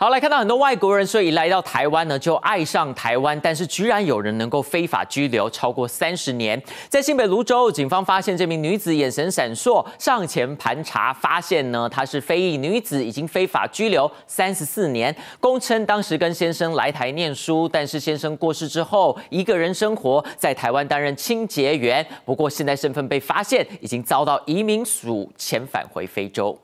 好来看到很多外国人，所以一来到台湾呢，就爱上台湾。但是居然有人能够非法拘留超过三十年，在新北泸州，警方发现这名女子眼神闪烁，上前盘查，发现呢她是非裔女子，已经非法拘留三十四年。供称当时跟先生来台念书，但是先生过世之后，一个人生活在台湾担任清洁员。不过现在身份被发现，已经遭到移民署遣返回非洲。